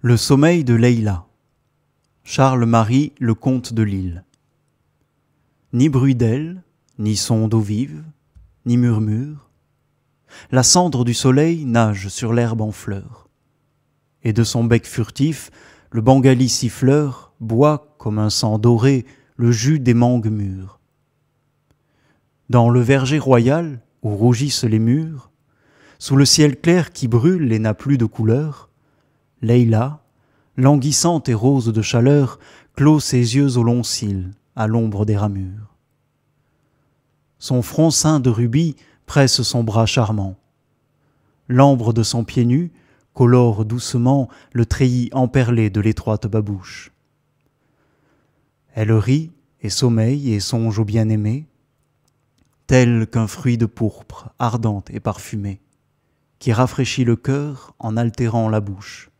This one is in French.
Le sommeil de Leila. Charles-Marie, le comte de Lille. Ni bruit d'ailes, ni son d'eau vive, ni murmure. La cendre du soleil nage sur l'herbe en fleurs. Et de son bec furtif, le bengali siffleur boit comme un sang doré le jus des mangues mûres. Dans le verger royal, où rougissent les murs, sous le ciel clair qui brûle et n'a plus de couleur, Leïla, languissante et rose de chaleur, clôt ses yeux aux longs cils, à l'ombre des ramures. Son front ceint de rubis presse son bras charmant. L'ambre de son pied nu colore doucement le treillis emperlé de l'étroite babouche. Elle rit et sommeille et songe au bien-aimé, tel qu'un fruit de pourpre ardente et parfumée, qui rafraîchit le cœur en altérant la bouche.